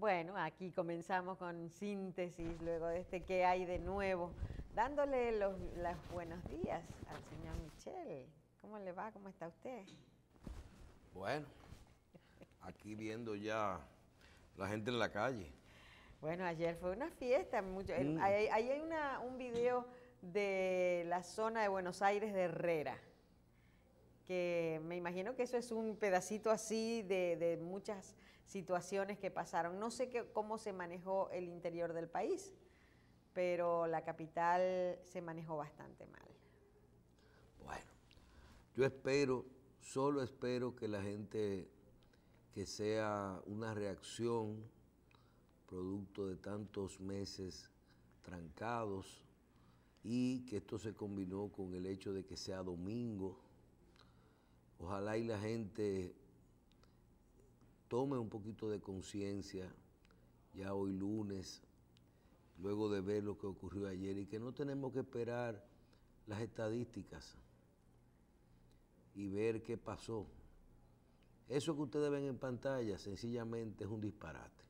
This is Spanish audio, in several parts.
Bueno, aquí comenzamos con síntesis luego de este que hay de nuevo, dándole los, buenos días al señor Michel. ¿Cómo le va? ¿Cómo está usted? Bueno, aquí viendo ya la gente en la calle. Bueno, ayer fue una fiesta. Mm. ahí, hay un video de la zona de Buenos Aires de Herrera que me imagino que eso es un pedacito así de muchas situaciones que pasaron. No sé qué, cómo se manejó el interior del país, pero la capital se manejó bastante mal. Bueno, yo espero, solo espero que la gente, que sea una reacción producto de tantos meses trancados y que esto se combinó con el hecho de que sea domingo. Ojalá y la gente tome un poquito de conciencia ya hoy lunes, luego de ver lo que ocurrió ayer y que no tenemos que esperar las estadísticas y ver qué pasó. Eso que ustedes ven en pantalla sencillamente es un disparate.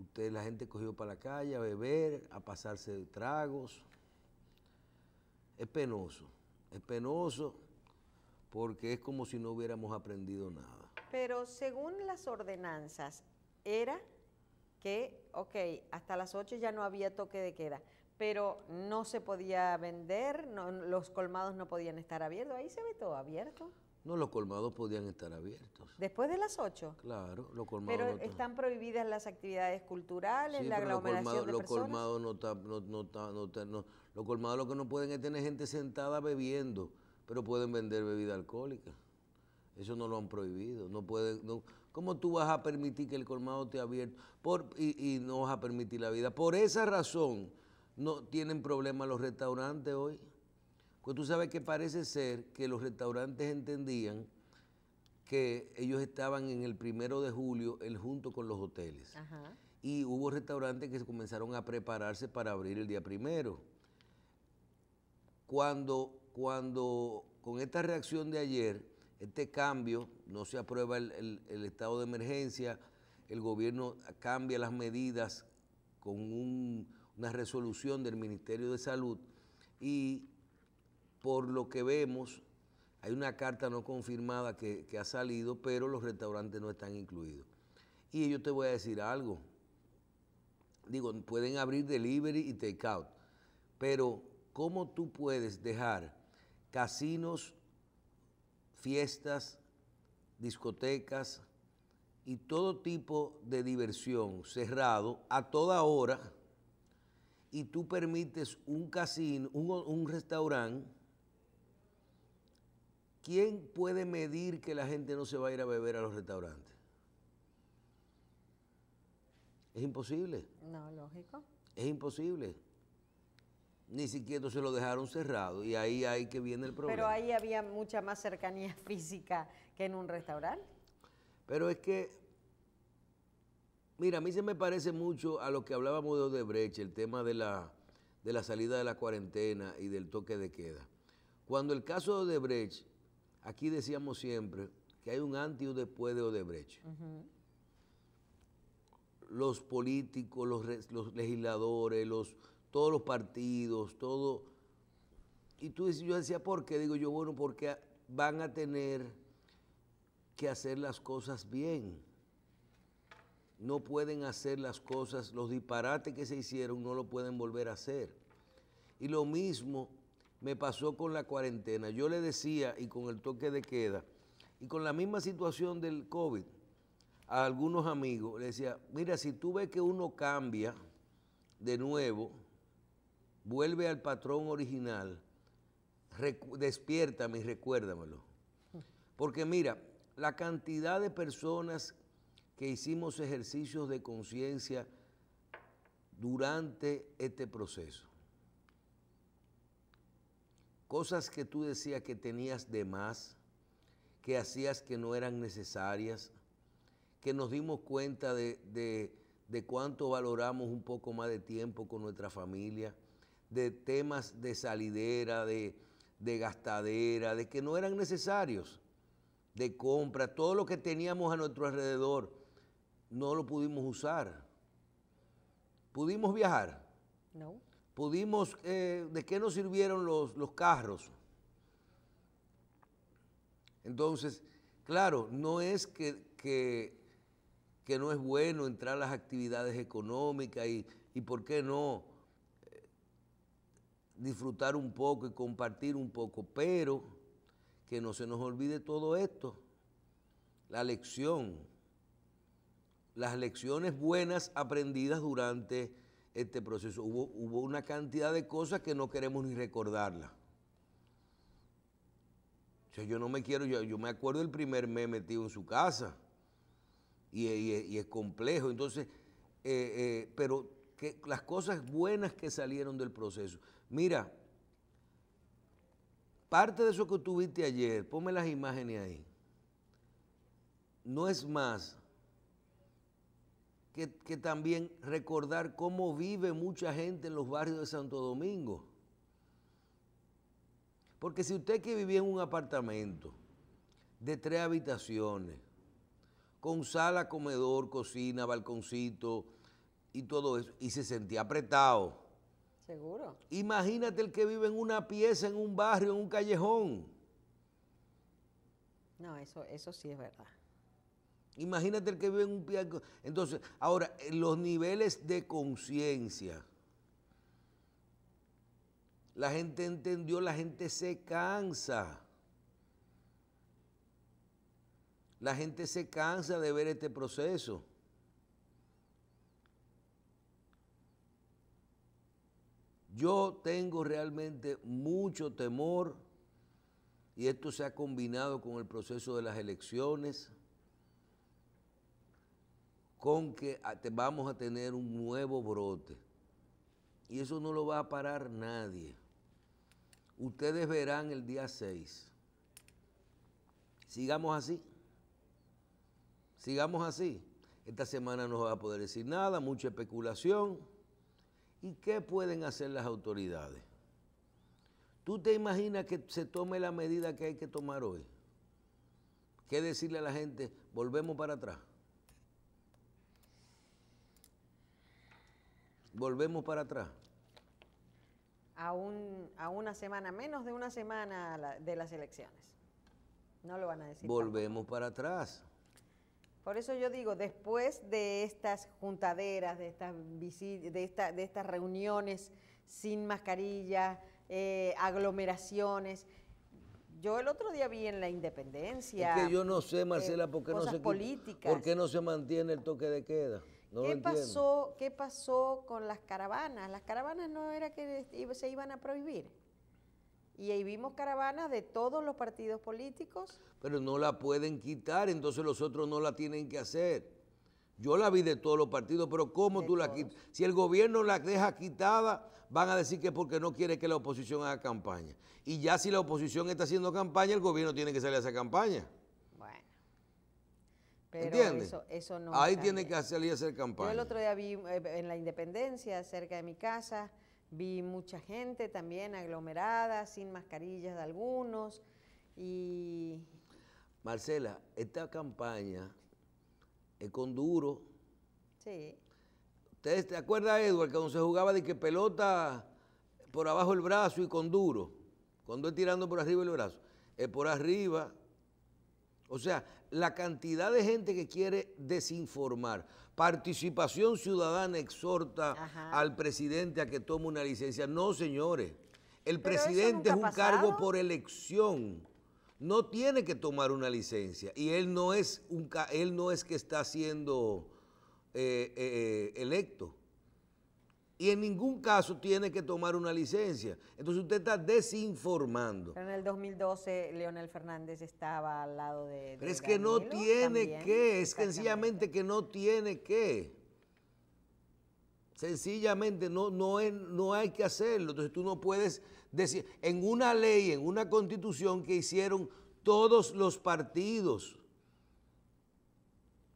Usted, la gente cogió para la calle a beber, a pasarse tragos. Es penoso, es penoso porque es como si no hubiéramos aprendido nada. Pero según las ordenanzas, era que, ok, hasta las 8 ya no había toque de queda, pero no se podía vender, los colmados no podían estar abiertos, ahí se ve todo abierto. No, los colmados podían estar abiertos. ¿Después de las 8? Claro, los colmados. Pero están prohibidas las actividades culturales, la aglomeración de personas. Los colmados no está, no, está, Los colmados lo que no pueden es tener gente sentada bebiendo, pero pueden vender bebida alcohólica. Eso no lo han prohibido. No puede, ¿Cómo tú vas a permitir que el colmado te abierto por, y, no vas a permitir la vida? Por esa razón no tienen problemas los restaurantes hoy. Pues tú sabes que parece ser que los restaurantes entendían que ellos estaban en el primero de julio el junto con los hoteles. Y hubo restaurantes que se comenzaron a prepararse para abrir el día primero. Cuando, cuando con esta reacción de ayer, este cambio, no se aprueba el, estado de emergencia, el gobierno cambia las medidas con una resolución del Ministerio de Salud y por lo que vemos hay una carta no confirmada que, ha salido, pero los restaurantes no están incluidos. Y yo te voy a decir algo, digo, pueden abrir delivery y take out, pero ¿cómo tú puedes dejar casinos fiestas, discotecas y todo tipo de diversión cerrado a toda hora y tú permites un casino, un, restaurante, ¿quién puede medir que la gente no se va a ir a beber a los restaurantes? Es imposible. No, lógico. Es imposible ni siquiera se lo dejaron cerrado y ahí hay que viene el problema. Pero ahí había mucha más cercanía física que en un restaurante. Pero es que, mira, a mí se me parece mucho a lo que hablábamos de Odebrecht, el tema de la, salida de la cuarentena y del toque de queda. Cuando el caso de Odebrecht, aquí decíamos siempre que hay un antes y un después de Odebrecht. los políticos, los, legisladores, los todos los partidos, todo. Y tú dices, yo decía, ¿por qué? Digo yo, bueno, porque van a tener que hacer las cosas bien. No pueden hacer las cosas, los disparates que se hicieron no lo pueden volver a hacer. Y lo mismo me pasó con la cuarentena. Yo le decía, y con el toque de queda, y con la misma situación del COVID, a algunos amigos, le decía, mira, si tú ves que uno cambia de nuevo, vuelve al patrón original, despiértame y recuérdamelo. Porque mira, la cantidad de personas que hicimos ejercicios de conciencia durante este proceso. Cosas que tú decías que tenías de más, que hacías que no eran necesarias, que nos dimos cuenta de, cuánto valoramos un poco más de tiempo con nuestra familia, de temas de salidera, de, gastadera, de que no eran necesarios, de compra, todo lo que teníamos a nuestro alrededor, no lo pudimos usar. ¿Pudimos viajar? No. ¿Pudimos, eh, de qué nos sirvieron los, carros? Entonces, claro, no es que, que, no es bueno entrar a las actividades económicas y por qué no, disfrutar un poco y compartir un poco, pero que no se nos olvide todo esto, la lección, las lecciones buenas aprendidas durante este proceso. Hubo, una cantidad de cosas que no queremos ni recordarlas. O yo no me quiero, yo, me acuerdo el primer mes metido en su casa y, es complejo, entonces, eh, eh, pero que, las cosas buenas que salieron del proceso. Mira, parte de eso que tuviste ayer, ponme las imágenes ahí, no es más que, que también recordar cómo vive mucha gente en los barrios de Santo Domingo. Porque si usted que vivía en un apartamento de tres habitaciones, con sala, comedor, cocina, balconcito, y todo eso, y se sentía apretado. Seguro. Imagínate el que vive en una pieza, en un barrio, en un callejón. No, eso, eso sí es verdad. Imagínate el que vive en un pie. Entonces, ahora, los niveles de conciencia. La gente entendió, la gente se cansa. La gente se cansa de ver este proceso. Yo tengo realmente mucho temor y esto se ha combinado con el proceso de las elecciones, con que vamos a tener un nuevo brote. Y eso no lo va a parar nadie. Ustedes verán el día 6. Sigamos así. Sigamos así. Esta semana no va a poder decir nada, mucha especulación. ¿Y qué pueden hacer las autoridades? ¿Tú te imaginas que se tome la medida que hay que tomar hoy? ¿Qué decirle a la gente? Volvemos para atrás. Volvemos para atrás. A, a una semana, menos de una semana de las elecciones. No lo van a decir. Volvemos para atrás. Por eso yo digo, después de estas juntaderas, de estas, de de estas reuniones sin mascarilla, eh, aglomeraciones, yo el otro día vi en la independencia. Es que yo no sé, eh, Marcela, por, qué no se, no se mantiene el toque de queda. ¿Qué, pasó, ¿Qué pasó con las caravanas? Las caravanas no era que se iban a prohibir. Y ahí vimos caravanas de todos los partidos políticos. Pero no la pueden quitar, entonces los otros no la tienen que hacer. Yo la vi de todos los partidos, pero ¿cómo tú la quitas? Si el gobierno la deja quitada, van a decir que es porque no quiere que la oposición haga campaña. Y ya si la oposición está haciendo campaña, el gobierno tiene que salir a hacer campaña. Bueno. Pero Eso, eso no Ahí tiene que salir a hacer campaña. Yo el otro día vi eh, en la independencia, cerca de mi casa, Vi mucha gente también aglomerada, sin mascarillas de algunos. Y... Marcela, esta campaña es con duro. Sí. ¿Ustedes te acuerdas, Edward, cuando se jugaba de que pelota por abajo el brazo y con duro? Cuando es tirando por arriba el brazo. Es por arriba, o sea, la cantidad de gente que quiere desinformar. Participación Ciudadana exhorta al presidente a que tome una licencia. No, señores. El presidente es un cargo por elección. No tiene que tomar una licencia. Y él no es, un, él no es que está siendo eh, eh, eh, electo y en ningún caso tiene que tomar una licencia. Entonces usted está desinformando. Pero en el 2012 Leonel Fernández estaba al lado de... Pero es que no tiene que, es sencillamente que no tiene que. Sencillamente no, no, no hay que hacerlo. Entonces tú no puedes decir, en una ley, en una constitución que hicieron todos los partidos,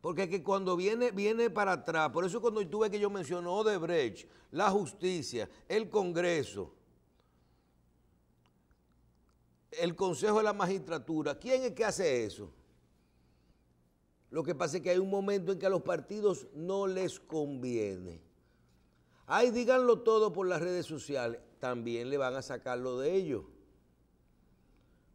porque que cuando viene, viene para atrás. Por eso cuando tuve que yo menciono Odebrecht, la justicia, el Congreso, el Consejo de la Magistratura, ¿quién es que hace eso? Lo que pasa es que hay un momento en que a los partidos no les conviene. Ay, díganlo todo por las redes sociales, también le van a sacarlo de ellos.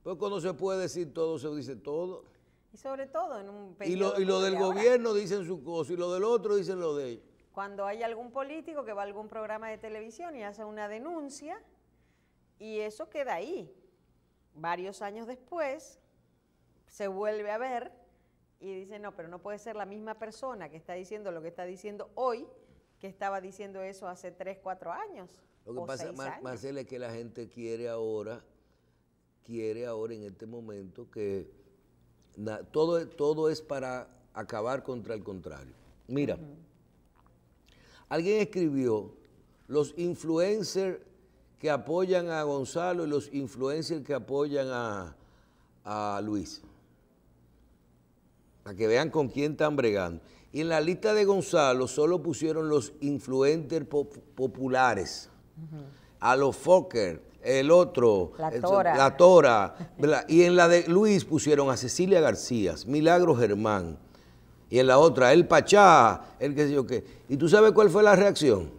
Pues cuando se puede decir todo, se dice todo. Y sobre todo en un periodo. Y lo, y lo del gobierno dicen su cosa, y lo del otro dicen lo de ellos. Cuando hay algún político que va a algún programa de televisión y hace una denuncia, y eso queda ahí. Varios años después, se vuelve a ver y dicen, no, pero no puede ser la misma persona que está diciendo lo que está diciendo hoy que estaba diciendo eso hace tres, cuatro años. Lo que pasa, más Marcela, es que la gente quiere ahora, quiere ahora en este momento que todo, todo es para acabar contra el contrario. Mira, alguien escribió, los influencers que apoyan a Gonzalo y los influencers que apoyan a, Luis. Para que vean con quién están bregando. Y en la lista de Gonzalo solo pusieron los influencers populares. A los Fokker, el otro, la Tora, y en la de Luis pusieron a Cecilia García, Milagro Germán, y en la otra el Pachá, el que sé yo qué. ¿Y tú sabes cuál fue la reacción?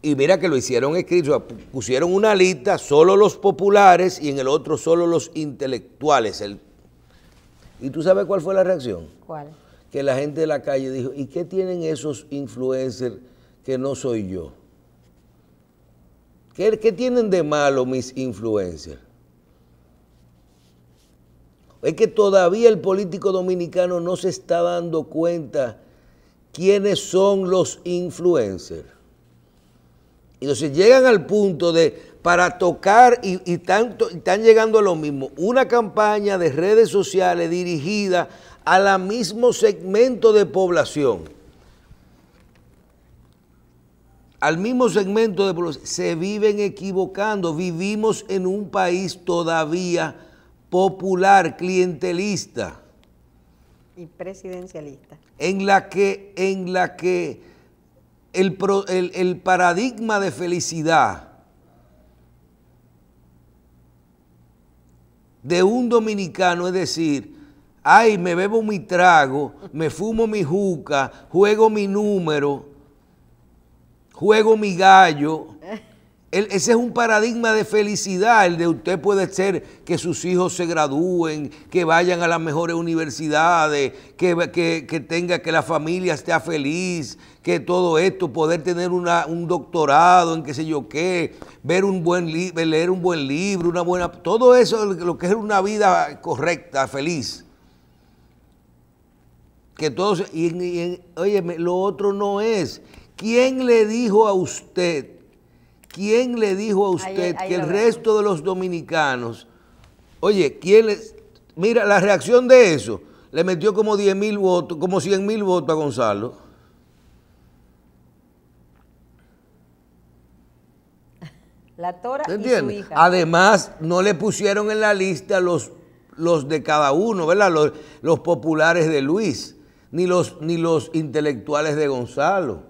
Y mira que lo hicieron escrito, pusieron una lista, solo los populares y en el otro solo los intelectuales. ¿Y tú sabes cuál fue la reacción? ¿Cuál? Que la gente de la calle dijo, ¿y qué tienen esos influencers que no soy yo? ¿Qué, tienen de malo mis influencers? Es que todavía el político dominicano no se está dando cuenta quiénes son los influencers. Y Entonces llegan al punto de, para tocar, y, están llegando a lo mismo, una campaña de redes sociales dirigida al mismo segmento de población al mismo segmento de se viven equivocando. Vivimos en un país todavía popular, clientelista. Y presidencialista. En la que, en la que el paradigma de felicidad de un dominicano, es decir, ay, me bebo mi trago, me fumo mi juca, juego mi número, juego mi gallo. ese es un paradigma de felicidad, el de usted puede ser que sus hijos se gradúen, que vayan a las mejores universidades, que, que tenga que la familia esté feliz, que todo esto, poder tener un doctorado en qué sé yo qué, ver un buen leer un buen libro, una buena, todo eso, lo que es una vida correcta, feliz. Que todos, y oye, lo otro no es. ¿Quién le dijo a usted, quién le dijo a usted que el resto de los dominicanos, oye, quién mira la reacción de eso, le metió como 10 mil votos, como 100 mil votos a Gonzalo. La Tora y su hija. Además, no le pusieron en la lista los, los de cada uno, ¿verdad? Los, populares de Luis, ni los, ni los intelectuales de Gonzalo.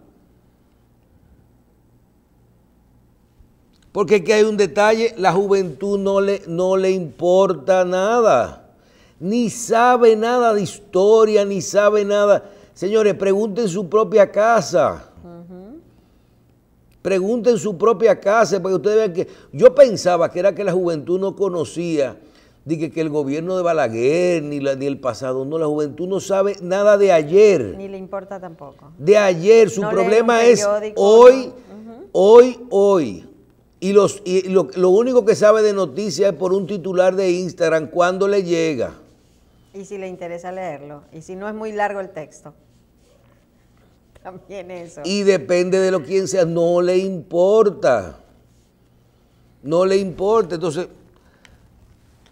Porque aquí hay un detalle, la juventud no le, no le importa nada, ni sabe nada de historia, ni sabe nada. Señores, pregunten su propia casa. Pregunten su propia casa, porque ustedes vean que yo pensaba que era que la juventud no conocía dije que el gobierno de Balaguer ni, ni el pasado, no, la juventud no sabe nada de ayer. Ni le importa tampoco. De ayer, su problema es hoy, hoy, hoy. Y, los, y lo, único que sabe de noticias es por un titular de Instagram cuando le llega. Y si le interesa leerlo, y si no es muy largo el texto. También eso. Y depende de lo quien sea, no le importa. No le importa. Entonces,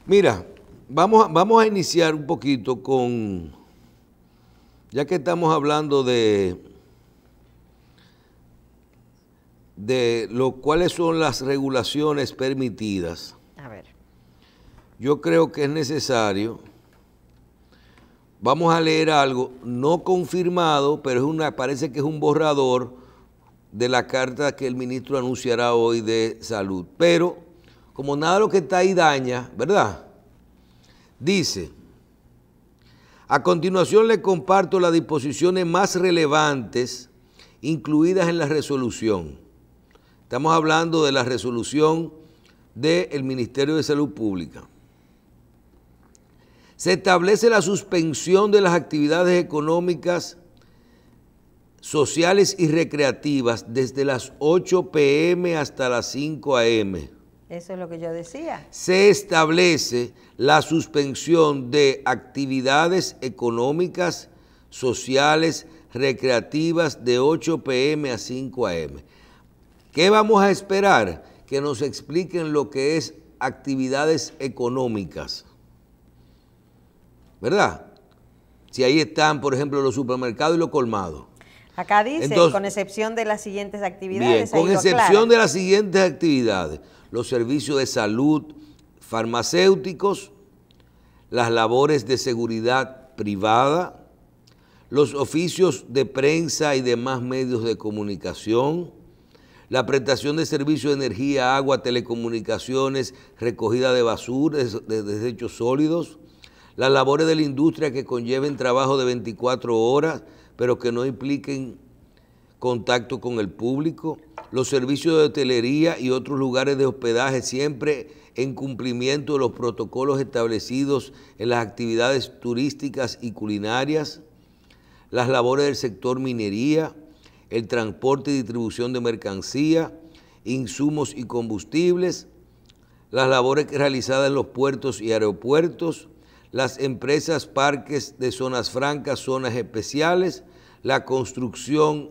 mira, vamos, vamos a iniciar un poquito con, ya que estamos hablando de de lo, cuáles son las regulaciones permitidas. A ver. Yo creo que es necesario. Vamos a leer algo no confirmado, pero es una, parece que es un borrador de la carta que el ministro anunciará hoy de salud. Pero, como nada lo que está ahí daña, ¿verdad? Dice, a continuación le comparto las disposiciones más relevantes incluidas en la resolución. Estamos hablando de la resolución del Ministerio de Salud Pública. Se establece la suspensión de las actividades económicas, sociales y recreativas desde las 8 pm hasta las 5 am. Eso es lo que yo decía. Se establece la suspensión de actividades económicas, sociales, recreativas de 8 pm a 5 am. ¿Qué vamos a esperar? Que nos expliquen lo que es actividades económicas. ¿Verdad? Si ahí están, por ejemplo, los supermercados y los colmados. Acá dice, con excepción de las siguientes actividades. Bien, con excepción de las siguientes actividades, los servicios de salud, farmacéuticos, las labores de seguridad privada, los oficios de prensa y demás medios de comunicación, la prestación de servicios de energía, agua, telecomunicaciones, recogida de basura, de desechos sólidos, las labores de la industria que conlleven trabajo de 24 horas, pero que no impliquen contacto con el público, los servicios de hotelería y otros lugares de hospedaje, siempre en cumplimiento de los protocolos establecidos en las actividades turísticas y culinarias, las labores del sector minería, el transporte y distribución de mercancía, insumos y combustibles, las labores realizadas en los puertos y aeropuertos, las empresas, parques de zonas francas, zonas especiales, la construcción,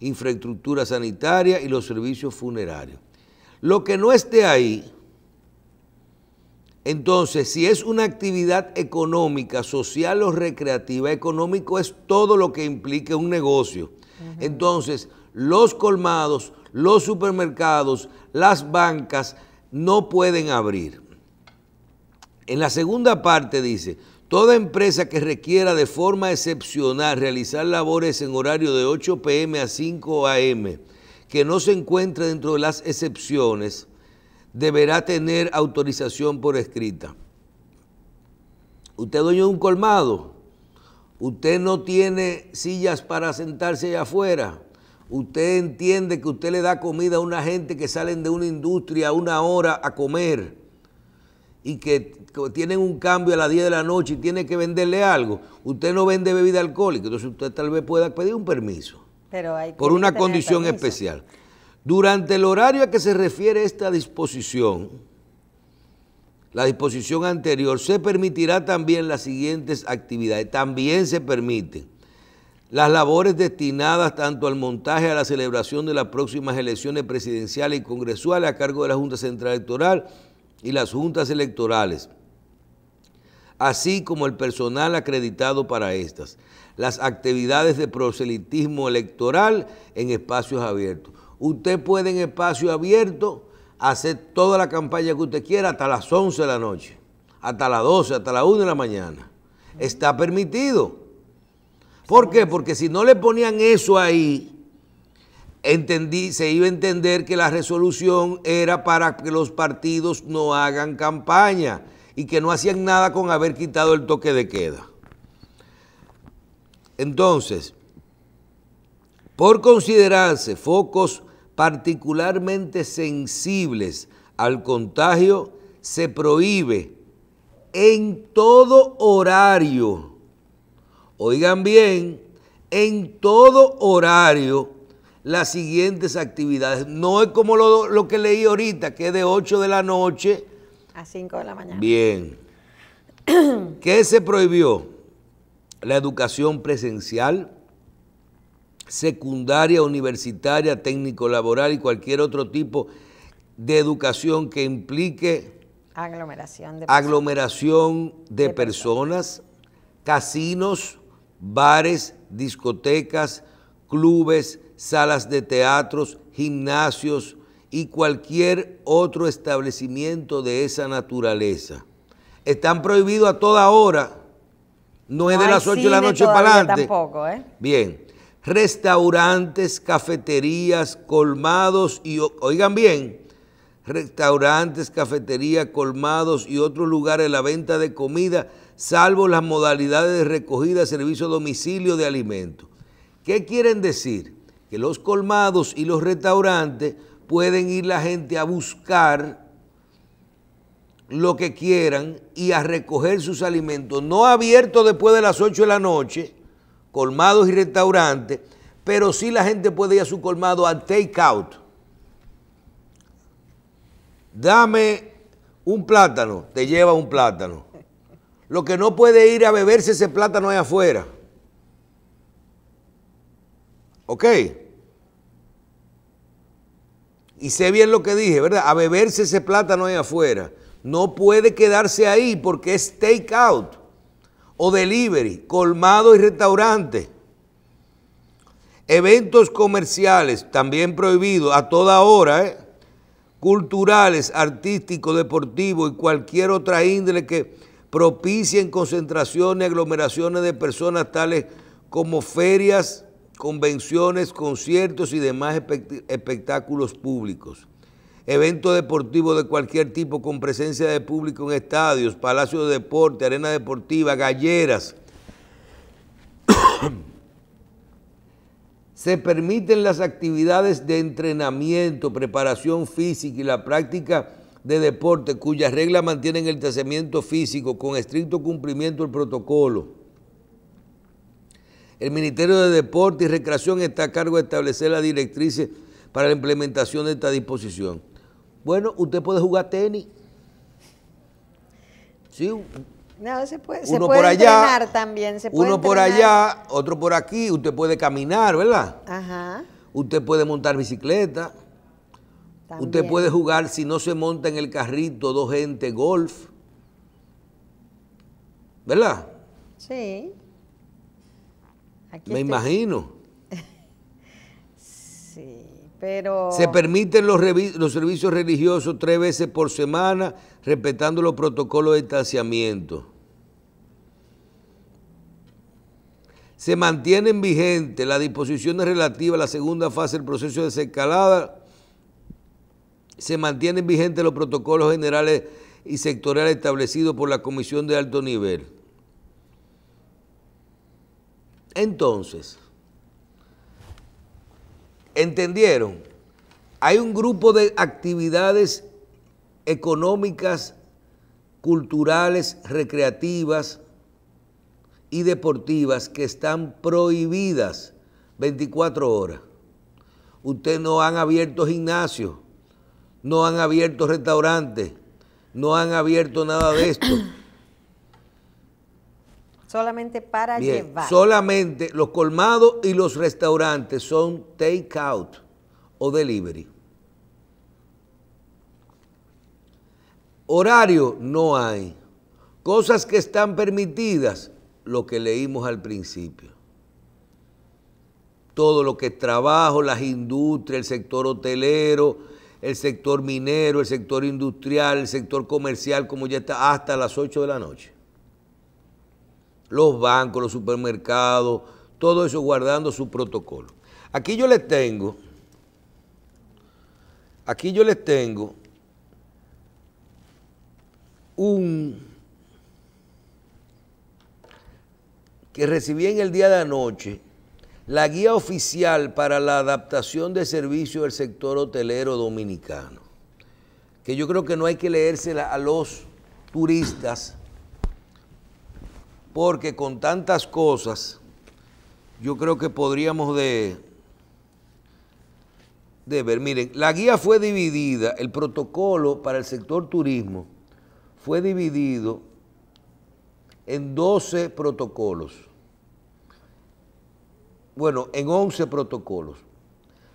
infraestructura sanitaria y los servicios funerarios. Lo que no esté ahí, entonces, si es una actividad económica, social o recreativa, económico es todo lo que implique un negocio. Entonces, los colmados, los supermercados, las bancas no pueden abrir. En la segunda parte dice, toda empresa que requiera de forma excepcional realizar labores en horario de 8 pm a 5 am, que no se encuentre dentro de las excepciones, deberá tener autorización por escrita. Usted dueño de un colmado, usted no tiene sillas para sentarse allá afuera, usted entiende que usted le da comida a una gente que salen de una industria a una hora a comer y que tienen un cambio a las 10 de la noche y tiene que venderle algo, usted no vende bebida alcohólica, entonces usted tal vez pueda pedir un permiso Pero hay por una condición especial. Durante el horario a que se refiere esta disposición, la disposición anterior, se permitirá también las siguientes actividades. También se permiten las labores destinadas tanto al montaje, a la celebración de las próximas elecciones presidenciales y congresuales a cargo de la Junta Central Electoral y las juntas electorales, así como el personal acreditado para estas, las actividades de proselitismo electoral en espacios abiertos. Usted puede en espacio abierto hacer toda la campaña que usted quiera hasta las 11 de la noche, hasta las 12, hasta las 1 de la mañana. Está permitido. ¿Por qué? Porque si no le ponían eso ahí, entendí, se iba a entender que la resolución era para que los partidos no hagan campaña y que no hacían nada con haber quitado el toque de queda. Entonces, por considerarse focos particularmente sensibles al contagio, se prohíbe en todo horario, oigan bien, en todo horario las siguientes actividades. No es como lo, que leí ahorita, que es de 8 de la noche a 5 de la mañana. Bien. ¿Qué se prohibió? La educación presencial, secundaria, universitaria, técnico-laboral y cualquier otro tipo de educación que implique aglomeración de, aglomeración de, personas, casinos, bares, discotecas, clubes, salas de teatros, gimnasios y cualquier otro establecimiento de esa naturaleza. Están prohibidos a toda hora, no es de las 8 de la noche para adelante. Tampoco, ¿eh? Bien restaurantes, cafeterías, colmados y, oigan bien, restaurantes, cafeterías, colmados y otros lugares de la venta de comida, salvo las modalidades de recogida, servicio domicilio de alimentos. ¿Qué quieren decir? Que los colmados y los restaurantes pueden ir la gente a buscar lo que quieran y a recoger sus alimentos, no abierto después de las 8 de la noche, colmados y restaurantes, pero sí la gente puede ir a su colmado al take out. Dame un plátano, te lleva un plátano. Lo que no puede ir a beberse ese plátano es afuera. ¿Ok? Y sé bien lo que dije, ¿verdad? A beberse ese plátano es afuera. No puede quedarse ahí porque es take out o delivery, colmado y restaurante. Eventos comerciales, también prohibidos a toda hora, ¿eh? culturales, artísticos, deportivos y cualquier otra índole que propicien concentraciones y aglomeraciones de personas tales como ferias, convenciones, conciertos y demás espectáculos públicos. Eventos deportivos de cualquier tipo con presencia de público en estadios, palacios de deporte, arena deportiva, galleras. Se permiten las actividades de entrenamiento, preparación física y la práctica de deporte cuyas reglas mantienen el distanciamiento físico con estricto cumplimiento del protocolo. El Ministerio de Deporte y Recreación está a cargo de establecer la directrices para la implementación de esta disposición. Bueno, usted puede jugar tenis. Sí. No, se puede, uno por allá, también. Se puede uno por allá, otro por aquí. Usted puede caminar, ¿verdad? Ajá. Usted puede montar bicicleta. Usted puede jugar, si no se monta en el carrito, dos gente, golf. ¿Verdad? Sí. Me imagino. Se permiten los, servicios religiosos tres veces por semana, respetando los protocolos de distanciamiento. Se mantienen vigentes las disposiciones relativas a la segunda fase del proceso de desescalada. Se mantienen vigentes los protocolos generales y sectoriales establecidos por la Comisión de Alto Nivel. Entonces, ¿Entendieron? Hay un grupo de actividades económicas, culturales, recreativas y deportivas que están prohibidas 24 horas. Ustedes no han abierto gimnasios, no han abierto restaurantes, no han abierto nada de esto. Solamente para llevar. Solamente los colmados y los restaurantes son take out o delivery. Horario no hay. Cosas que están permitidas, lo que leímos al principio. Todo lo que es trabajo, las industrias, el sector hotelero, el sector minero, el sector industrial, el sector comercial, como ya está, hasta las 8 de la noche los bancos, los supermercados, todo eso guardando su protocolo. Aquí yo les tengo, aquí yo les tengo un que recibí en el día de anoche la guía oficial para la adaptación de servicios del sector hotelero dominicano, que yo creo que no hay que leérsela a los turistas porque con tantas cosas yo creo que podríamos de, de ver, miren, la guía fue dividida, el protocolo para el sector turismo fue dividido en 12 protocolos, bueno, en 11 protocolos.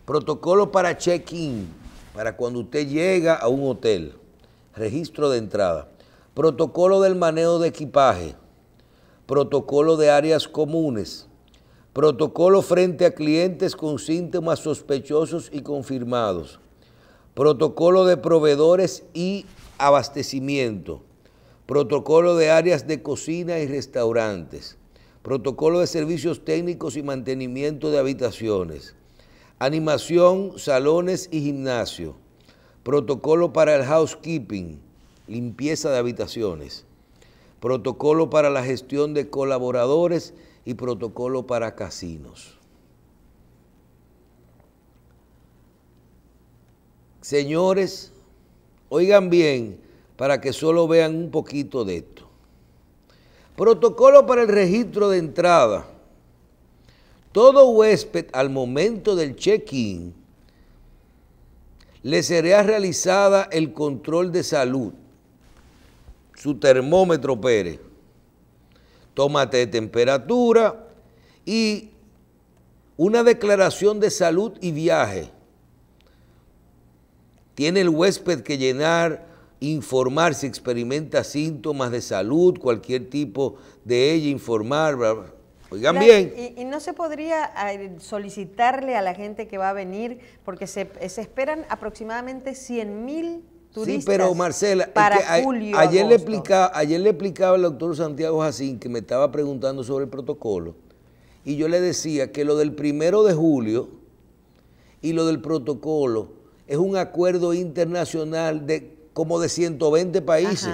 Protocolo para check-in, para cuando usted llega a un hotel, registro de entrada. Protocolo del manejo de equipaje, protocolo de áreas comunes, protocolo frente a clientes con síntomas sospechosos y confirmados, protocolo de proveedores y abastecimiento, protocolo de áreas de cocina y restaurantes, protocolo de servicios técnicos y mantenimiento de habitaciones, animación, salones y gimnasio, protocolo para el housekeeping, limpieza de habitaciones protocolo para la gestión de colaboradores y protocolo para casinos. Señores, oigan bien para que solo vean un poquito de esto. Protocolo para el registro de entrada. Todo huésped al momento del check-in le será realizada el control de salud su termómetro Pérez. Tómate de temperatura y una declaración de salud y viaje. Tiene el huésped que llenar, informar si experimenta síntomas de salud, cualquier tipo de ella, informar. Oigan bien. Y, no se podría eh, solicitarle a la gente que va a venir, porque se, eh, esperan aproximadamente 100 mil Sí, pero Marcela, ayer, le explicaba, ayer le explicaba el doctor Santiago Jacín que me estaba preguntando sobre el protocolo y yo le decía que lo del primero de julio y lo del protocolo es un acuerdo internacional de como de 120 países.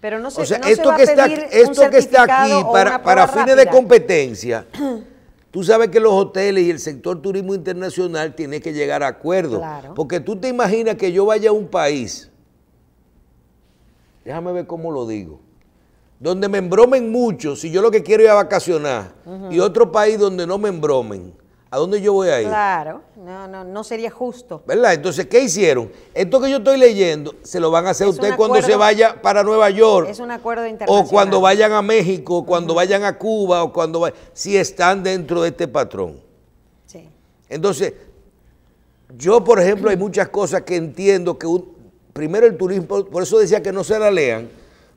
Pero no se, o sea, esto, que, está, esto que está aquí para, fines de competencia, tú sabes que los hoteles y el sector turismo internacional tienen que llegar a acuerdos. Porque tú te imaginas que yo vaya a un país déjame ver cómo lo digo, donde me embromen mucho, si yo lo que quiero es a vacacionar, y otro país donde no me embromen, ¿a dónde yo voy a ir? Claro, no, no, no sería justo. ¿Verdad? Entonces, ¿qué hicieron? Esto que yo estoy leyendo, se lo van a hacer ustedes usted cuando se vaya para Nueva York. Es un acuerdo internacional. O cuando vayan a México, o cuando vayan a Cuba, o cuando vayan, si están dentro de este patrón. Sí. Entonces, yo, por ejemplo, hay muchas cosas que entiendo que un, primero el turismo, por eso decía que no se la lean,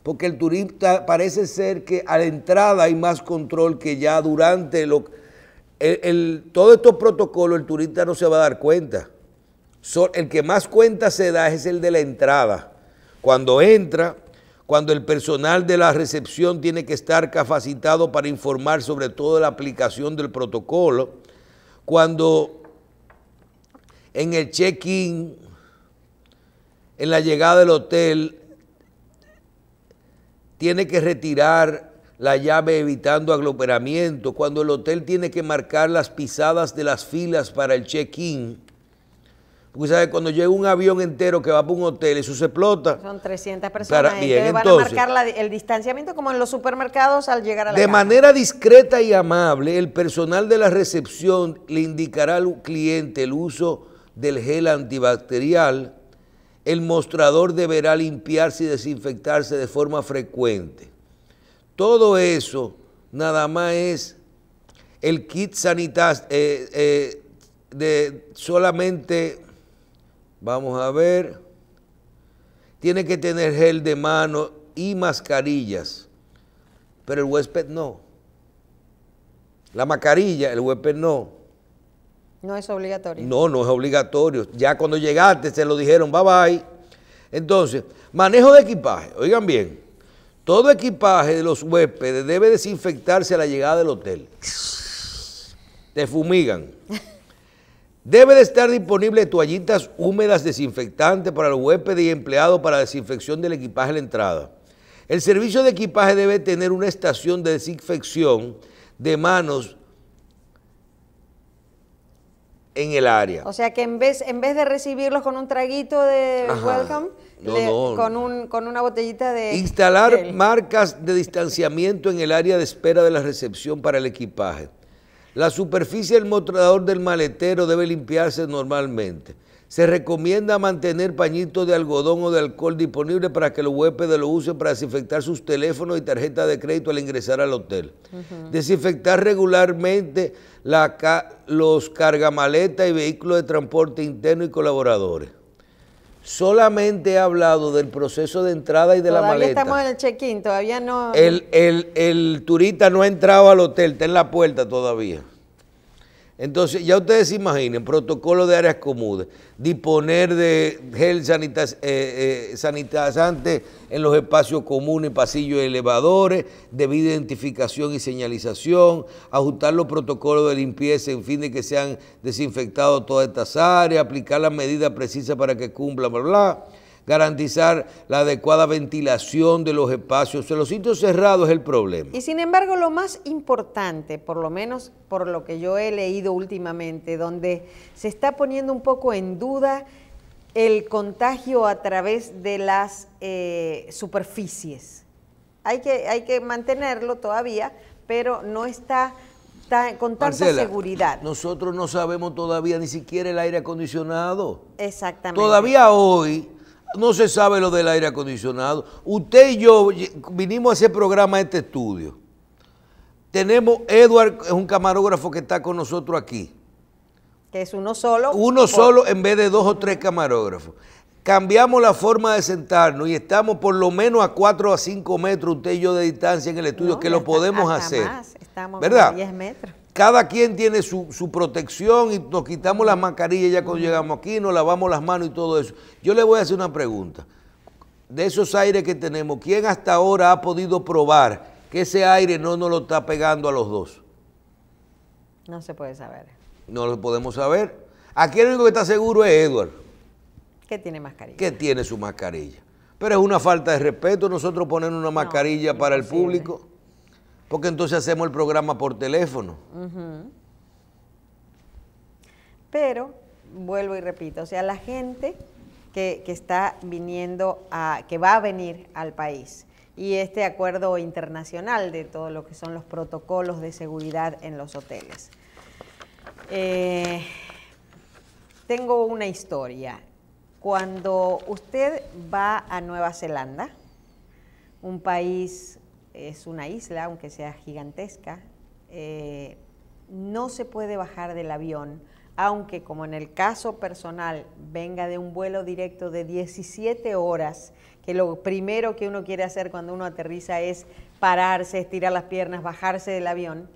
porque el turista parece ser que a la entrada hay más control que ya durante lo, el, todo estos protocolos el turista no se va a dar cuenta. el que más cuenta se da es el de la entrada. Cuando entra, cuando el personal de la recepción tiene que estar capacitado para informar sobre todo la aplicación del protocolo, cuando en el check-in en la llegada del hotel tiene que retirar la llave evitando aglomeramiento, cuando el hotel tiene que marcar las pisadas de las filas para el check-in. Porque cuando llega un avión entero que va para un hotel, eso se explota. Son 300 personas. que van a marcar el distanciamiento como en los supermercados al llegar a la De manera discreta y amable, el personal de la recepción le indicará al cliente el uso del gel antibacterial el mostrador deberá limpiarse y desinfectarse de forma frecuente. Todo eso nada más es el kit sanitario eh, eh, de solamente, vamos a ver, tiene que tener gel de mano y mascarillas, pero el huésped no. La mascarilla, el huésped no. No es obligatorio. No, no es obligatorio. Ya cuando llegaste se lo dijeron, bye bye. Entonces, manejo de equipaje. Oigan bien, todo equipaje de los huéspedes debe desinfectarse a la llegada del hotel. Te fumigan. Debe de estar disponible toallitas húmedas desinfectantes para los huéspedes y empleados para desinfección del equipaje a la entrada. El servicio de equipaje debe tener una estación de desinfección de manos en el área. O sea que en vez, en vez de recibirlos con un traguito de welcome, Con, una botellita de... Instalar marcas de distanciamiento en el área de espera de la recepción para el equipaje. La superficie del mostrador del maletero debe limpiarse normalmente. Se recomienda mantener pañitos de algodón o de alcohol disponibles para que los huéspedes lo usen para desinfectar sus teléfonos y tarjetas de crédito al ingresar al hotel. Desinfectar regularmente la los cargamaletas y vehículos de transporte interno y colaboradores. Solamente he hablado del proceso de entrada y de la maleta. Todavía estamos en el check-in, todavía no... El, el turista no ha entrado al hotel, está en la puerta todavía. Entonces, ya ustedes se imaginen, protocolo de áreas comunes, disponer de gel eh, eh, sanitizante en los espacios comunes, pasillos elevadores, debida identificación y señalización, ajustar los protocolos de limpieza en fin de que sean desinfectados todas estas áreas, aplicar las medidas precisas para que cumplan, bla. bla garantizar la adecuada ventilación de los espacios. de los sitios cerrados es el problema. Y sin embargo, lo más importante, por lo menos por lo que yo he leído últimamente, donde se está poniendo un poco en duda el contagio a través de las eh, superficies. Hay que, hay que mantenerlo todavía, pero no está con tanta seguridad. Nosotros no sabemos todavía ni siquiera el aire acondicionado. Exactamente. Todavía hoy no se sabe lo del aire acondicionado. Usted y yo vinimos a ese programa, a este estudio. Tenemos Edward, es un camarógrafo que está con nosotros aquí. Que es uno solo. Uno solo en vez de dos o tres camarógrafos. Cambiamos la forma de sentarnos y estamos por lo menos a cuatro a cinco metros usted y yo de distancia en el estudio, que lo podemos hacer. Estamos ¿verdad? a 10 metros cada quien tiene su, protección y nos quitamos las mascarillas ya cuando llegamos aquí, nos lavamos las manos y todo eso. Yo le voy a hacer una pregunta. De esos aires que tenemos, ¿quién hasta ahora ha podido probar que ese aire no nos lo está pegando a los dos? No se puede saber. No lo podemos saber. Aquí el único que está seguro es Edward. Que tiene mascarilla. Que tiene su mascarilla. Pero es una falta de respeto nosotros poner una mascarilla para el público porque entonces hacemos el programa por teléfono. Pero, vuelvo y repito, o sea, la gente que, está viniendo, a, que va a venir al país y este acuerdo internacional de todo lo que son los protocolos de seguridad en los hoteles. Eh, tengo una historia. Cuando usted va a Nueva Zelanda, un país es una isla, aunque sea gigantesca, eh, no se puede bajar del avión, aunque como en el caso personal venga de un vuelo directo de 17 horas, que lo primero que uno quiere hacer cuando uno aterriza es pararse, estirar las piernas, bajarse del avión,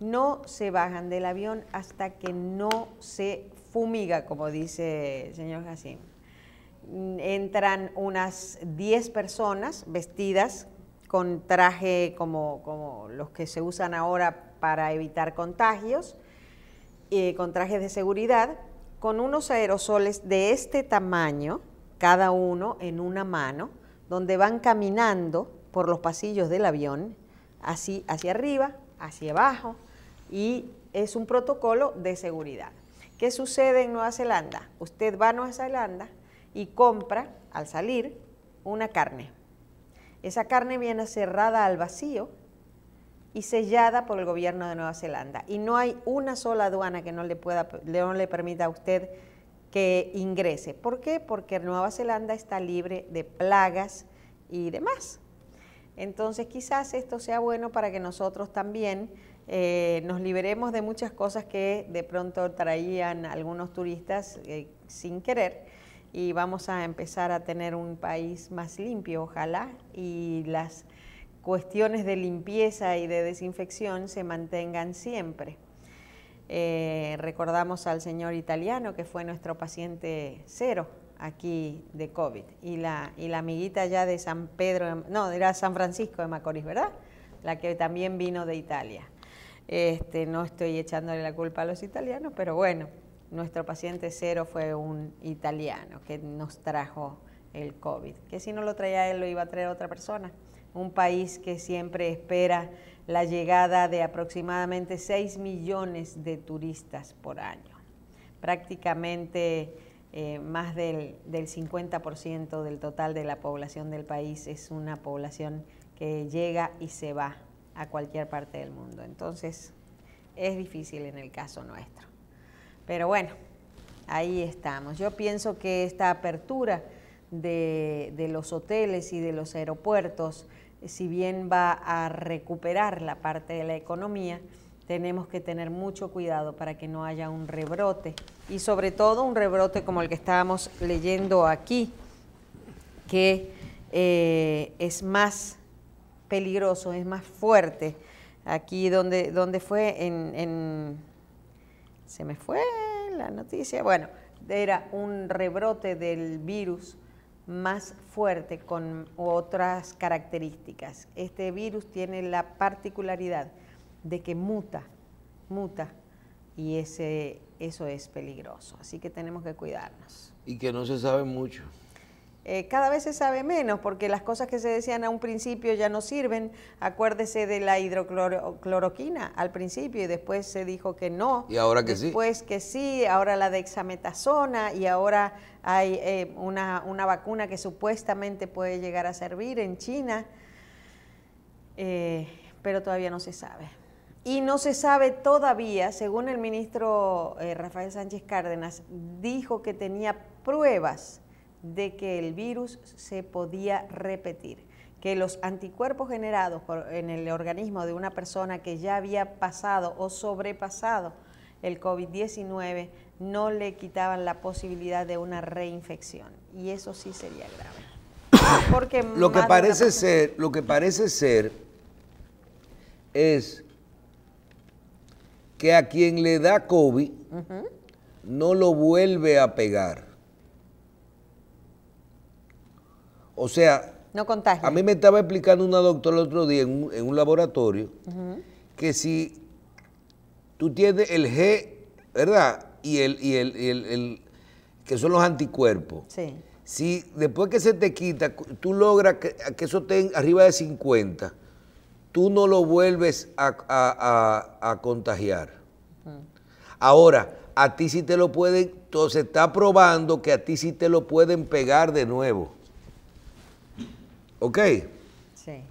no se bajan del avión hasta que no se fumiga, como dice el señor Jacín. Entran unas 10 personas vestidas con traje como, los que se usan ahora para evitar contagios, y eh, con trajes de seguridad, con unos aerosoles de este tamaño, cada uno en una mano, donde van caminando por los pasillos del avión, así hacia arriba, hacia abajo, y es un protocolo de seguridad. ¿Qué sucede en Nueva Zelanda? Usted va a Nueva Zelanda y compra, al salir, una carne esa carne viene cerrada al vacío y sellada por el gobierno de Nueva Zelanda. Y no hay una sola aduana que no le, pueda, no le permita a usted que ingrese. ¿Por qué? Porque Nueva Zelanda está libre de plagas y demás. Entonces quizás esto sea bueno para que nosotros también eh, nos liberemos de muchas cosas que de pronto traían algunos turistas eh, sin querer y vamos a empezar a tener un país más limpio, ojalá, y las cuestiones de limpieza y de desinfección se mantengan siempre. Eh, recordamos al señor italiano que fue nuestro paciente cero aquí de COVID y la, y la amiguita ya de San Pedro, no, era San Francisco de Macorís, ¿verdad? La que también vino de Italia. Este, no estoy echándole la culpa a los italianos, pero bueno, nuestro paciente cero fue un italiano que nos trajo el COVID, que si no lo traía él lo iba a traer otra persona. Un país que siempre espera la llegada de aproximadamente 6 millones de turistas por año, prácticamente eh, más del 50% del total de la población del país es una población que llega y se va a cualquier parte del mundo. Entonces, es difícil en el caso nuestro. Pero bueno, ahí estamos. Yo pienso que esta apertura de, los hoteles y de los aeropuertos, si bien va a recuperar la parte de la economía, tenemos que tener mucho cuidado para que no haya un rebrote y sobre todo un rebrote como el que estábamos leyendo aquí, que eh, es más peligroso, es más fuerte. Aquí donde, donde fue en se me fue la noticia. Bueno, era un rebrote del virus más fuerte con otras características. Este virus tiene la particularidad de que muta, muta, y ese, eso es peligroso. Así que tenemos que cuidarnos. Y que no se sabe mucho. Eh, cada vez se sabe menos porque las cosas que se decían a un principio ya no sirven. Acuérdese de la hidrocloroquina al principio y después se dijo que no. Y ahora que sí. Después que sí, ahora la dexametasona y ahora hay eh, una, vacuna que supuestamente puede llegar a servir en China, eh, pero todavía no se sabe. Y no se sabe todavía, según el ministro Rafael Sánchez Cárdenas, dijo que tenía pruebas de que el virus se podía repetir, que los anticuerpos generados en el organismo de una persona que ya había pasado o sobrepasado el COVID-19 no le quitaban la posibilidad de una reinfección. Y eso sí sería grave. Porque lo, que parece ser, lo que parece ser es que a quien le da COVID no lo vuelve a pegar. O sea, no a mí me estaba explicando una doctora el otro día en un, laboratorio que si tú tienes el G, ¿verdad? Y el, y el, que son los anticuerpos. Sí. Si después que se te quita, tú logras que, eso esté arriba de 50, tú no lo vuelves a, contagiar. Ahora, a ti sí te lo pueden, se está probando que a ti sí te lo pueden pegar de nuevo. ¿Ok? Sí.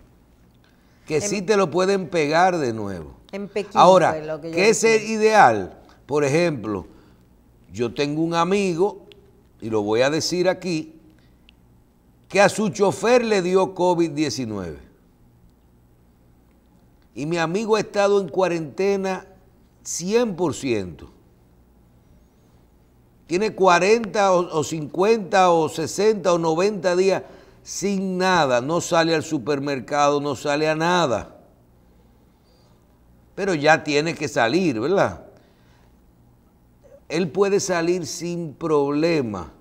Que em- sí te lo pueden pegar de nuevo. En Ahora, que es el ideal? Por ejemplo, yo tengo un amigo, y lo voy a decir aquí, que a su chofer le dio COVID-19. Y mi amigo ha estado en cuarentena 100%. Tiene 40 o, o 50 o 60 o 90 días sin nada, no sale al supermercado, no sale a nada. Pero ya tiene que salir, ¿verdad? Él puede salir sin problema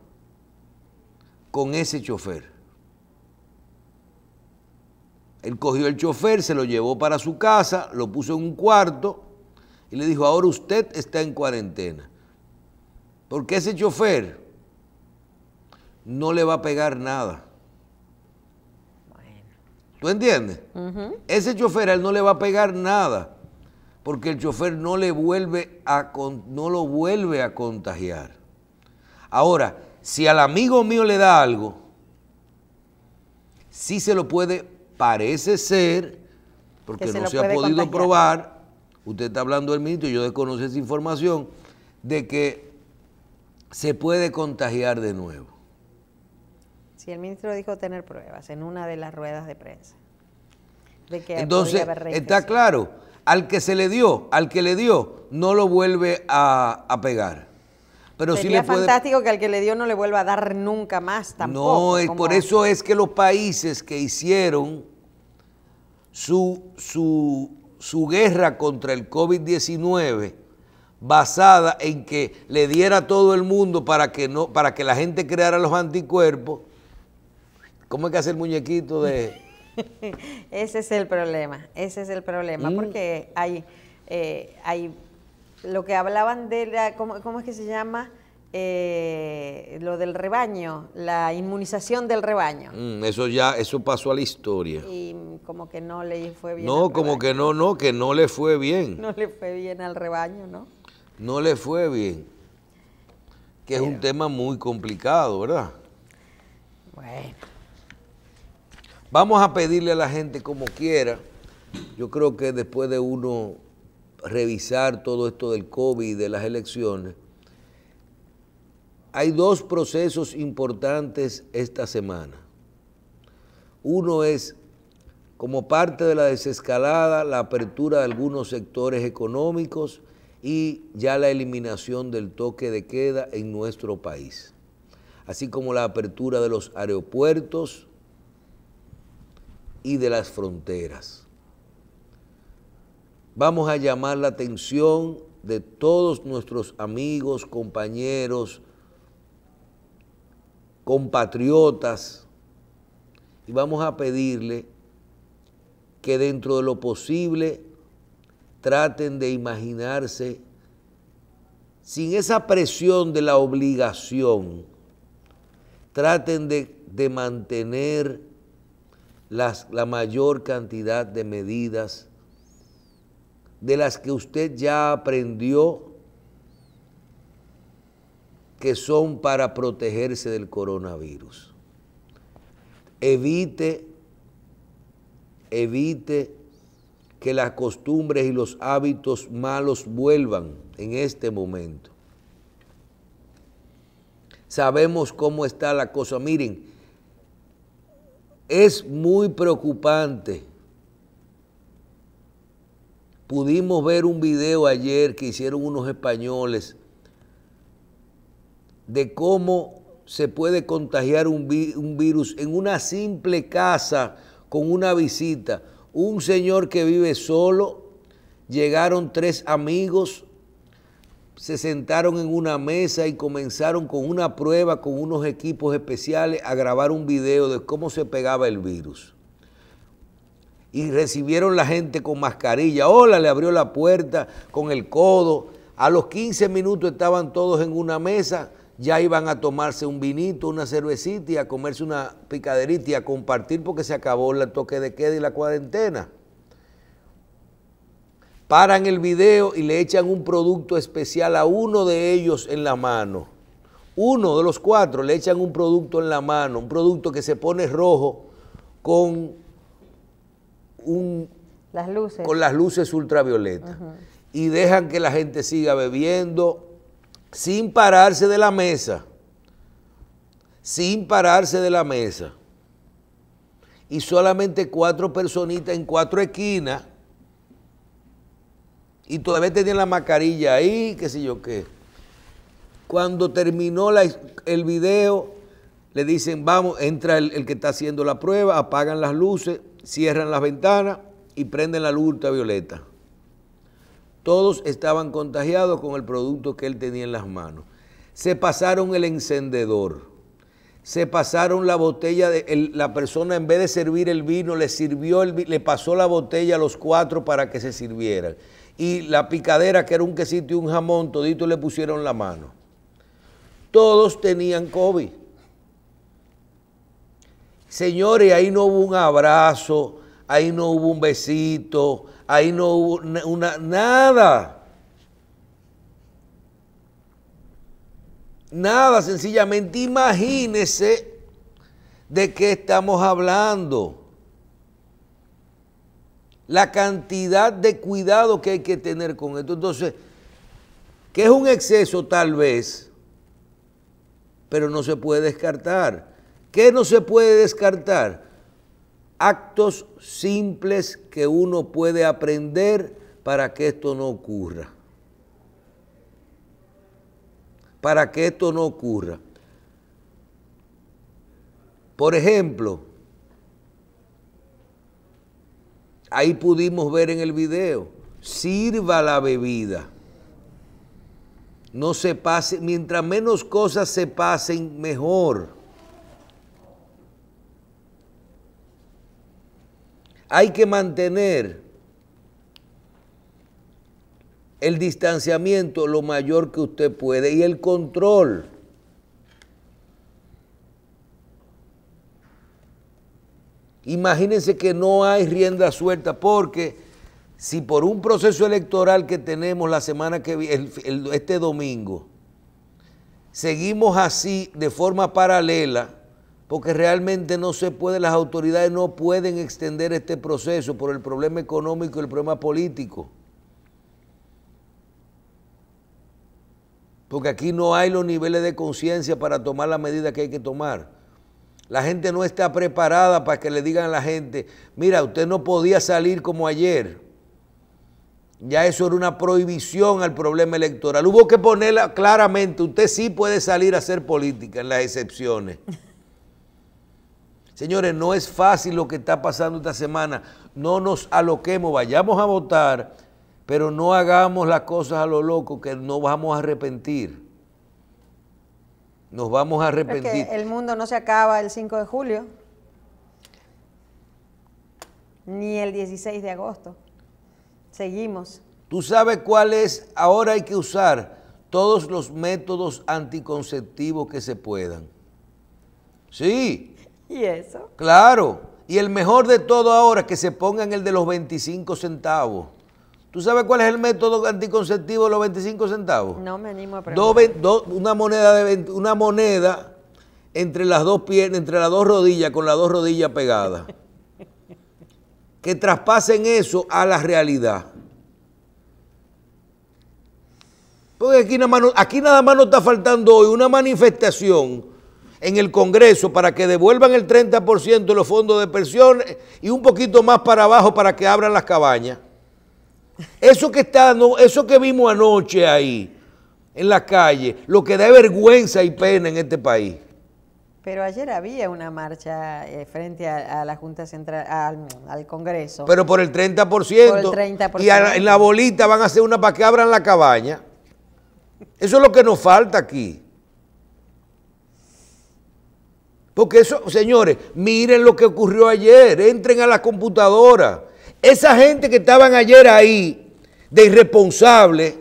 con ese chofer. Él cogió el chofer, se lo llevó para su casa, lo puso en un cuarto y le dijo, ahora usted está en cuarentena. Porque ese chofer no le va a pegar nada. ¿Tú entiendes? Ese chofer a él no le va a pegar nada, porque el chofer no, le vuelve a, no lo vuelve a contagiar. Ahora, si al amigo mío le da algo, sí se lo puede, parece ser, porque no se ha podido probar, usted está hablando del ministro, yo desconozco esa información, de que se puede contagiar de nuevo. Si el ministro dijo tener pruebas en una de las ruedas de prensa. Entonces, está claro, al que se le dio, al que le dio, no lo vuelve a, pegar. Pero Sería sí fantástico que al que le dio no le vuelva a dar nunca más tampoco. No, es, por eso es que los países que hicieron su, su, su guerra contra el COVID-19 basada en que le diera todo el mundo para que, no, para que la gente creara los anticuerpos, ¿Cómo es que hace el muñequito de...? ese es el problema, ese es el problema, mm. porque hay, eh, hay lo que hablaban de la, ¿cómo, es que se llama? Eh, lo del rebaño, la inmunización del rebaño. Mm, eso ya, eso pasó a la historia. Y como que no le fue bien. No, como que no, no, que no le fue bien. No le fue bien al rebaño, ¿no? No le fue bien. Que es un tema muy complicado, ¿verdad? Bueno. Vamos a pedirle a la gente como quiera. Yo creo que después de uno revisar todo esto del COVID y de las elecciones, hay dos procesos importantes esta semana. Uno es, como parte de la desescalada, la apertura de algunos sectores económicos y ya la eliminación del toque de queda en nuestro país, así como la apertura de los aeropuertos, y de las fronteras. Vamos a llamar la atención de todos nuestros amigos, compañeros, compatriotas, y vamos a pedirle que dentro de lo posible traten de imaginarse sin esa presión de la obligación, traten de, de mantener la mayor cantidad de medidas de las que usted ya aprendió que son para protegerse del coronavirus. Evite, evite que las costumbres y los hábitos malos vuelvan en este momento. Sabemos cómo está la cosa. Miren, es muy preocupante. Pudimos ver un video ayer que hicieron unos españoles de cómo se puede contagiar un, virus en una simple casa con una visita. Un señor que vive solo, llegaron tres amigos, se sentaron en una mesa y comenzaron con una prueba, con unos equipos especiales, a grabar un video de cómo se pegaba el virus. Y recibieron la gente con mascarilla. Hola, le abrió la puerta con el codo. A los 15 minutos estaban todos en una mesa, ya iban a tomarse un vinito, una cervecita y a comerse una picaderita y a compartir porque se acabó el toque de queda y la cuarentena paran el video y le echan un producto especial a uno de ellos en la mano. Uno de los cuatro le echan un producto en la mano, un producto que se pone rojo con las luces. Con las luces ultravioletas. Y dejan que la gente siga bebiendo sin pararse de la mesa. Sin pararse de la mesa. Y solamente cuatro personitas en cuatro esquinas y todavía tenían la mascarilla ahí, qué sé yo qué. Cuando terminó el video, le dicen, vamos, entra el, que está haciendo la prueba, apagan las luces, cierran las ventanas y prenden la luz ultravioleta. Todos estaban contagiados con el producto que él tenía en las manos. Se pasaron el encendedor, se pasaron la botella, de, la persona en vez de servir el vino, le sirvió le pasó la botella a los cuatro para que se sirvieran y la picadera, que era un quesito y un jamón, todito le pusieron la mano. Todos tenían COVID. Señores, ahí no hubo un abrazo, ahí no hubo un besito, ahí no hubo una, nada. Nada, sencillamente imagínese de qué estamos hablando la cantidad de cuidado que hay que tener con esto. Entonces, que es un exceso tal vez, pero no se puede descartar. ¿Qué no se puede descartar? Actos simples que uno puede aprender para que esto no ocurra. Para que esto no ocurra. Por ejemplo, ahí pudimos ver en el video, sirva la bebida. No se pase, mientras menos cosas se pasen, mejor. Hay que mantener el distanciamiento lo mayor que usted puede y el control. Imagínense que no hay rienda suelta porque si por un proceso electoral que tenemos la semana que viene, este domingo, seguimos así de forma paralela, porque realmente no se puede, las autoridades no pueden extender este proceso por el problema económico y el problema político. Porque aquí no hay los niveles de conciencia para tomar la medida que hay que tomar. La gente no está preparada para que le digan a la gente, mira, usted no podía salir como ayer. Ya eso era una prohibición al problema electoral. Hubo que ponerla claramente, usted sí puede salir a hacer política en las excepciones. Señores, no es fácil lo que está pasando esta semana. No nos aloquemos, vayamos a votar, pero no hagamos las cosas a lo loco que no vamos a arrepentir nos vamos a arrepentir. el mundo no se acaba el 5 de julio, ni el 16 de agosto. Seguimos. Tú sabes cuál es, ahora hay que usar todos los métodos anticonceptivos que se puedan. Sí. ¿Y eso? Claro. Y el mejor de todo ahora, que se pongan el de los 25 centavos. ¿Tú sabes cuál es el método anticonceptivo de los 25 centavos? No me animo a preguntar. una, moneda de una moneda entre las dos piernas, entre las dos rodillas, con las dos rodillas pegadas. que traspasen eso a la realidad. Porque aquí nada, más, aquí nada más nos está faltando hoy una manifestación en el Congreso para que devuelvan el 30% de los fondos de pensiones y un poquito más para abajo para que abran las cabañas. Eso que, está, eso que vimos anoche ahí, en la calles, lo que da vergüenza y pena en este país. Pero ayer había una marcha eh, frente a, la Junta Central, al, Congreso. Pero por el 30%. Y en la bolita van a hacer una para que abran la cabaña. Eso es lo que nos falta aquí. Porque eso, señores, miren lo que ocurrió ayer. Entren a la computadora esa gente que estaban ayer ahí de irresponsable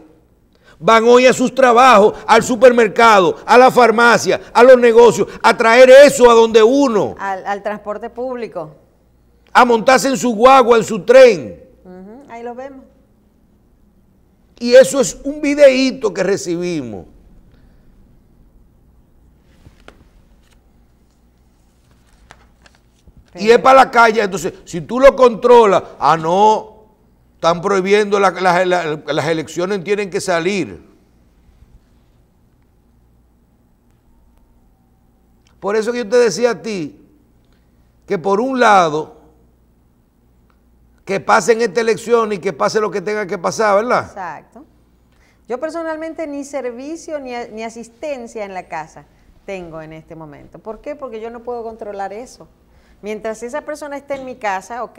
van hoy a sus trabajos, al supermercado, a la farmacia, a los negocios, a traer eso a donde uno. Al, transporte público. A montarse en su guagua, en su tren. ahí lo vemos. Y eso es un videíto que recibimos Y es para la calle, entonces, si tú lo controlas, ah, no, están prohibiendo las elecciones, tienen que salir. Por eso que yo te decía a ti, que por un lado, que pasen esta elección y que pase lo que tenga que pasar, ¿verdad? Exacto. Yo personalmente ni servicio ni asistencia en la casa tengo en este momento. ¿Por qué? Porque yo no puedo controlar eso. Mientras esa persona esté en mi casa, ok,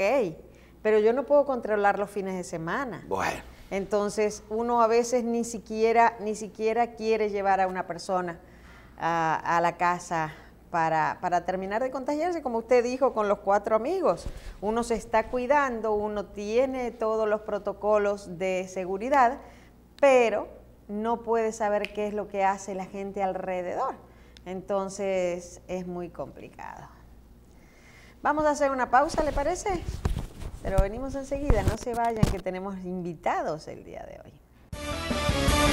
pero yo no puedo controlar los fines de semana. Bueno. Entonces, uno a veces ni siquiera, ni siquiera quiere llevar a una persona a, la casa para, para, terminar de contagiarse, como usted dijo, con los cuatro amigos. Uno se está cuidando, uno tiene todos los protocolos de seguridad, pero no puede saber qué es lo que hace la gente alrededor. Entonces es muy complicado. Vamos a hacer una pausa, ¿le parece? Pero venimos enseguida, no se vayan que tenemos invitados el día de hoy.